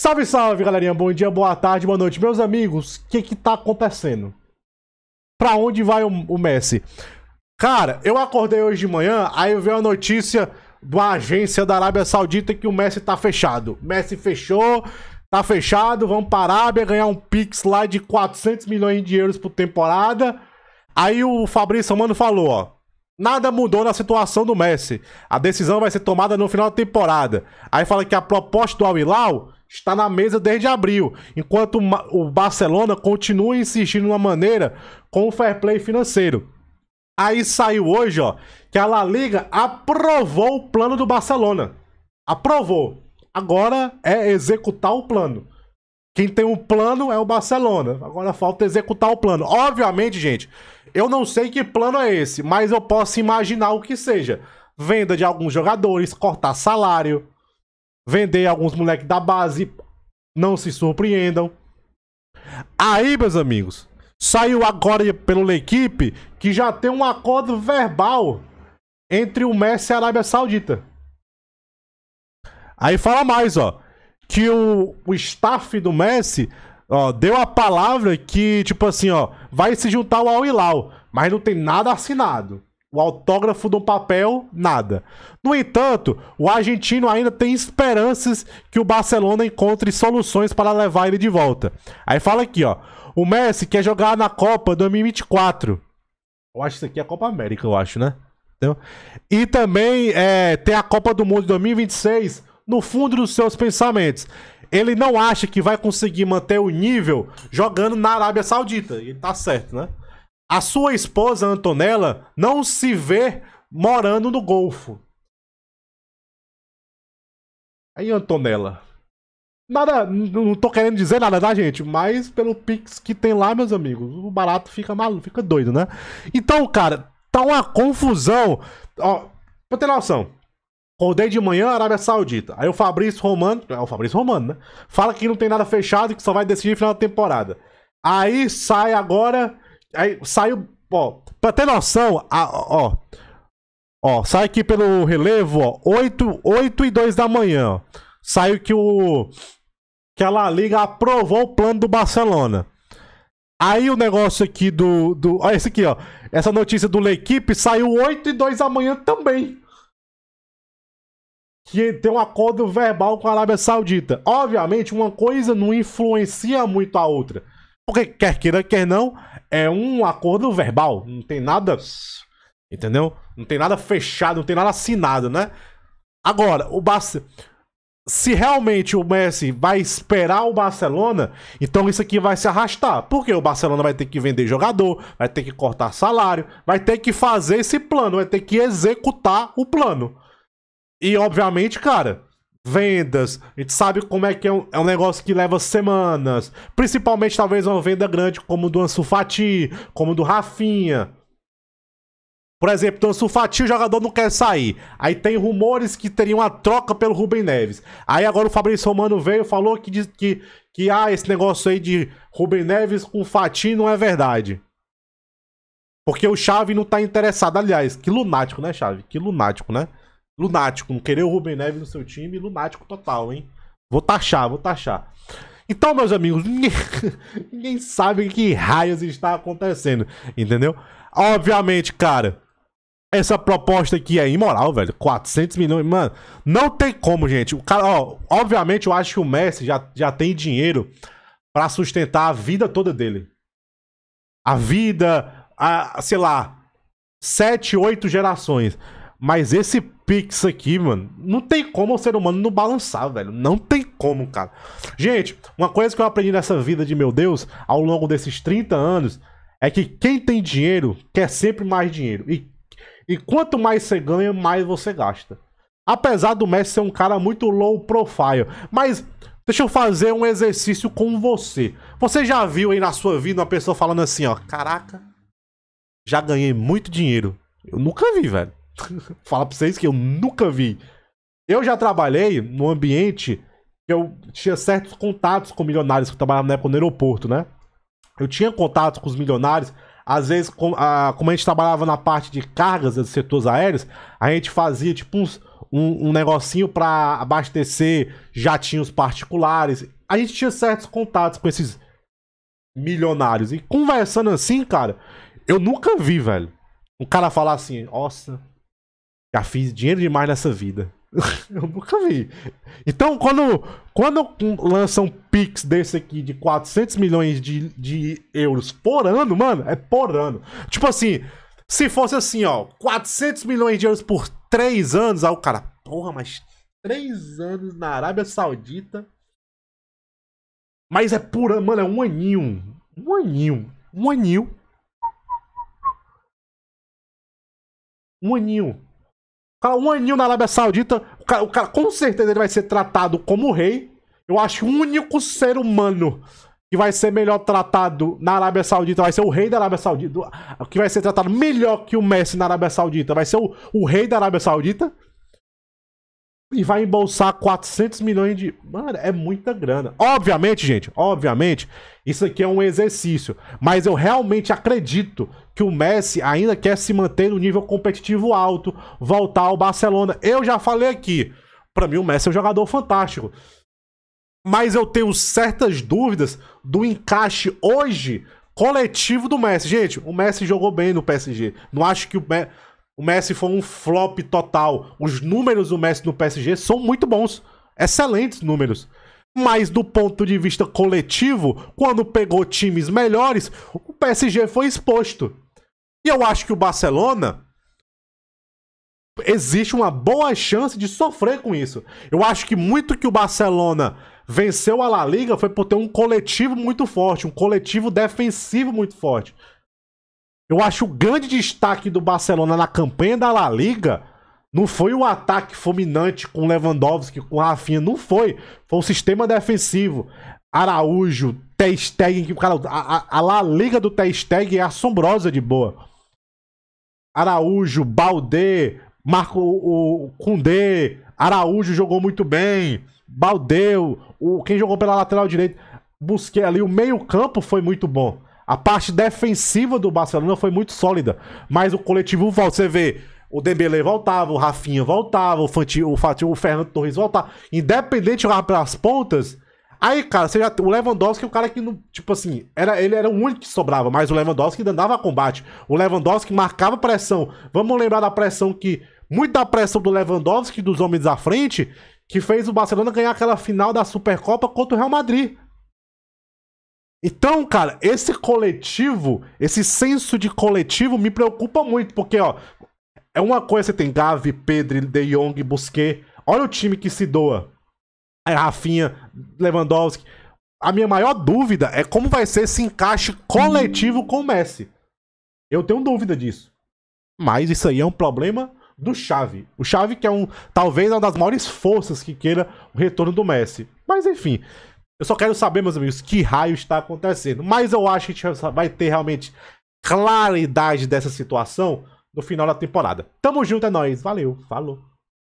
Salve, salve, galerinha. Bom dia, boa tarde, boa noite. Meus amigos, o que que tá acontecendo? Pra onde vai o, o, Messi? Cara, eu acordei hoje de manhã, aí eu vi a notícia da agência da Arábia Saudita que o Messi tá fechado. Messi fechou, tá fechado, vamos pra Arábia ganhar um pix lá de 400 milhões de euros por temporada. Aí o Fabrício Mano falou, ó, Nada mudou na situação do Messi. A decisão vai ser tomada no final da temporada. Aí fala que a proposta do Al Hilal está na mesa desde abril, enquanto o Barcelona continua insistindo uma maneira com o fair play financeiro. Aí saiu hoje, ó, que a La Liga aprovou o plano do Barcelona. Aprovou. Agora é executar o plano. Quem tem um plano é o Barcelona. Agora falta executar o plano. Obviamente, gente, eu não sei que plano é esse, mas eu posso imaginar o que seja. Venda de alguns jogadores, cortar salário, vender alguns moleques da base. Não se surpreendam. Aí, meus amigos, saiu agora pela equipe que já tem um acordo verbal entre o Messi e a Arábia Saudita. Aí fala mais, ó, que o, o staff do Messi, ó, deu a palavra que, tipo assim, ó, vai se juntar ao Al Hilal, mas não tem nada assinado. O autógrafo de um papel, nada. No entanto, o argentino ainda tem esperanças que o Barcelona encontre soluções para levar ele de volta. Aí fala aqui, ó. O Messi quer jogar na Copa 2024. Eu acho que isso aqui é a Copa América, eu acho, né? Entendeu? E também é, tem a Copa do Mundo 2026 no fundo dos seus pensamentos. Ele não acha que vai conseguir manter o nível jogando na Arábia Saudita. E tá certo, né? A sua esposa Antonella não se vê morando no Golfo. Aí, Antonella. Nada, não tô querendo dizer nada, tá, gente? Mas pelo Pix que tem lá, meus amigos, o barato fica maluco, fica doido, né? Então, cara, tá uma confusão. Ó, pra ter noção. Acordei de manhã, Arábia Saudita. Aí o Fabrício Romano, é o Fabrício Romano, né? Fala que não tem nada fechado, e que só vai decidir no final da temporada. Aí sai agora Aí saiu, ó, pra ter noção, ó, ó, sai aqui pelo relevo, ó, 8, 8 e 2 da manhã, Saiu que o. Que a La Liga aprovou o plano do Barcelona. Aí o negócio aqui do. do ó, esse aqui, ó. Essa notícia do L'Equipe saiu 8 e 2 da manhã também que tem um acordo verbal com a Arábia Saudita. Obviamente, uma coisa não influencia muito a outra. Porque quer queira, quer não, é um acordo verbal. Não tem nada. Entendeu? Não tem nada fechado, não tem nada assinado, né? Agora, o Barça, Se realmente o Messi vai esperar o Barcelona, então isso aqui vai se arrastar. Porque o Barcelona vai ter que vender jogador, vai ter que cortar salário, vai ter que fazer esse plano, vai ter que executar o plano. E obviamente, cara, vendas. A gente sabe como é que é um, é um negócio que leva semanas. Principalmente, talvez, uma venda grande como do Ansu Fati, como do Rafinha. Por exemplo, Então Ansu Fati, o jogador não quer sair. Aí tem rumores que teriam a troca pelo Rubem Neves. Aí agora o Fabrício Romano veio e falou que, que, que ah, esse negócio aí de Rubem Neves com Fati não é verdade. Porque o Chave não tá interessado. Aliás, que lunático, né, Chave? Que lunático, né? Lunático, não querer o Rubem Neves no seu time, lunático total, hein? Vou taxar, vou taxar. Então, meus amigos, ninguém, sabe sabe que raios está acontecendo, entendeu? Obviamente, cara, essa proposta aqui é imoral, velho. 400 milhões, mano. Não tem como, gente. O cara, ó, obviamente eu acho que o Messi já, já tem dinheiro para sustentar a vida toda dele. A vida, a, sei lá, sete, oito gerações. Mas esse Pix aqui, mano, não tem como o ser humano não balançar, velho. Não tem como, cara. Gente, uma coisa que eu aprendi nessa vida de meu Deus, ao longo desses 30 anos, é que quem tem dinheiro quer sempre mais dinheiro. E, e quanto mais você ganha, mais você gasta. Apesar do Messi ser um cara muito low profile, mas Deixa eu fazer um exercício com você. Você já viu aí na sua vida uma pessoa falando assim, ó, caraca, já ganhei muito dinheiro. Eu nunca vi, velho. Falar pra vocês que eu nunca vi. Eu já trabalhei num ambiente que eu tinha certos contatos com milionários que trabalhavam na época no aeroporto, né? Eu tinha contato com os milionários. Às vezes, com, a, como a gente trabalhava na parte de cargas dos setores aéreos, a gente fazia tipo uns, um, um negocinho para abastecer jatinhos particulares. A gente tinha certos contatos com esses milionários. E conversando assim, cara, eu nunca vi, velho. Um cara falar assim, nossa, já fiz dinheiro demais nessa vida. eu nunca vi. Então, quando, quando lança um Pix desse aqui de 400 milhões de, de euros por ano, mano, é por ano. Tipo assim, se fosse assim, ó, 400 milhões de euros por 3 anos, aí o cara, porra, mas 3 anos na Arábia Saudita. Mas é por ano, mano, é um aninho. Um aninho. Um aninho. Um aninho cara, um aninho na Arábia Saudita, o cara, o cara, com certeza ele vai ser tratado como rei. Eu acho que o único ser humano que vai ser melhor tratado na Arábia Saudita vai ser o rei da Arábia Saudita. Que vai ser tratado melhor que o Messi na Arábia Saudita vai ser o, o rei da Arábia Saudita e vai embolsar 400 milhões de. Mano, é muita grana. Obviamente, gente, obviamente, isso aqui é um exercício. Mas eu realmente acredito que o Messi ainda quer se manter no nível competitivo alto, voltar ao Barcelona. Eu já falei aqui. Para mim, o Messi é um jogador fantástico. Mas eu tenho certas dúvidas do encaixe hoje coletivo do Messi. Gente, o Messi jogou bem no PSG. Não acho que o Messi. O Messi foi um flop total. Os números do Messi no PSG são muito bons. Excelentes números. Mas do ponto de vista coletivo, quando pegou times melhores, o PSG foi exposto. E eu acho que o Barcelona existe uma boa chance de sofrer com isso. Eu acho que muito que o Barcelona venceu a La Liga foi por ter um coletivo muito forte, um coletivo defensivo muito forte. Eu acho o grande destaque do Barcelona na campanha da La Liga não foi o ataque fulminante com Lewandowski, com Rafinha, não foi. Foi o sistema defensivo. Araújo, Ter Stegen, que o cara, a, a, La Liga do Ter Stegen é assombrosa de boa. Araújo, Balde, Marco o, o Kundê, Araújo jogou muito bem, Baldeu, o quem jogou pela lateral direita, busquei ali o meio-campo foi muito bom. A parte defensiva do Barcelona foi muito sólida, mas o coletivo você vê o Dembele voltava, o Rafinha voltava, o, Fanti, o, Fati, o Fernando Torres voltava, independente lá pelas pontas. Aí, cara, você já, o Lewandowski é o cara que, não, tipo assim, era, ele era o único que sobrava, mas o Lewandowski ainda dava combate. O Lewandowski marcava pressão. Vamos lembrar da pressão que. muita pressão do Lewandowski, dos homens à frente, que fez o Barcelona ganhar aquela final da Supercopa contra o Real Madrid. Então, cara, esse coletivo, esse senso de coletivo me preocupa muito, porque, ó, é uma coisa que tem Gavi, Pedro, De Jong, Busquet. Olha o time que se doa. É Rafinha, Lewandowski. A minha maior dúvida é como vai ser esse encaixe coletivo com o Messi. Eu tenho dúvida disso. Mas isso aí é um problema do chave. O chave que é um talvez uma das maiores forças que queira o retorno do Messi. Mas enfim, eu só quero saber, meus amigos, que raio está acontecendo. Mas eu acho que a gente vai ter realmente claridade dessa situação no final da temporada. Tamo junto, é nóis. Valeu, falou.